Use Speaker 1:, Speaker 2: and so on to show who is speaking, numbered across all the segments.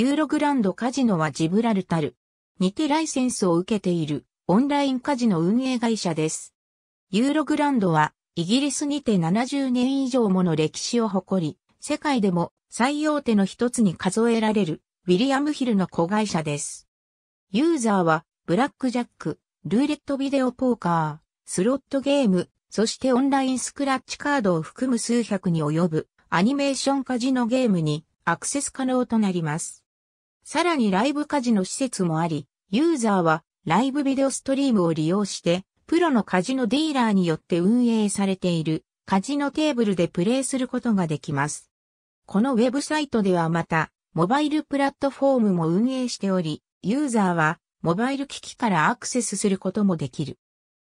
Speaker 1: ユーログランドカジノはジブラルタルにてライセンスを受けているオンラインカジノ運営会社です。ユーログランドはイギリスにて70年以上もの歴史を誇り、世界でも最大手の一つに数えられるウィリアムヒルの子会社です。ユーザーはブラックジャック、ルーレットビデオポーカー、スロットゲーム、そしてオンラインスクラッチカードを含む数百に及ぶアニメーションカジノゲームにアクセス可能となります。さらにライブカジノ施設もあり、ユーザーはライブビデオストリームを利用して、プロのカジノディーラーによって運営されているカジノテーブルでプレイすることができます。このウェブサイトではまた、モバイルプラットフォームも運営しており、ユーザーはモバイル機器からアクセスすることもできる。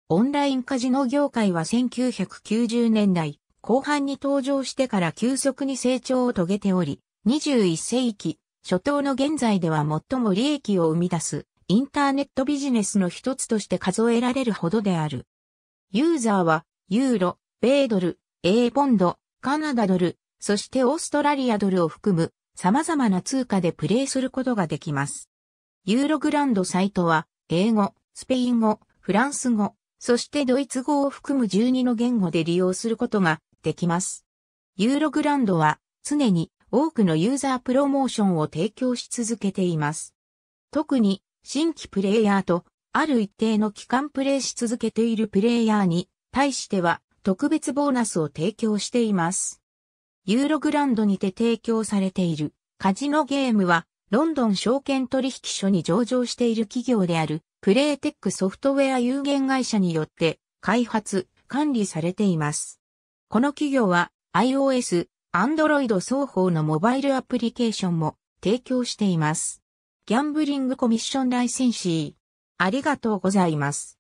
Speaker 1: オンラインカジノ業界は1990年代後半に登場してから急速に成長を遂げており、21世紀初頭の現在では最も利益を生み出すインターネットビジネスの一つとして数えられるほどである。ユーザーは、ユーロ、米ドル、A ポンド、カナダドル、そしてオーストラリアドルを含む様々な通貨でプレイすることができます。ユーログランドサイトは、英語、スペイン語、フランス語、そしてドイツ語を含む12の言語で利用することができます。ユーログランドは常に多くのユーザープロモーションを提供し続けています。特に新規プレイヤーとある一定の期間プレイし続けているプレイヤーに対しては特別ボーナスを提供しています。ユーログランドにて提供されているカジノゲームはロンドン証券取引所に上場している企業であるプレイテックソフトウェア有限会社によって開発、管理されています。この企業は iOS、Android 双方のモバイルアプリケーションも提供しています。ギャンブリングコミッションライセンシー。ありがとうございます。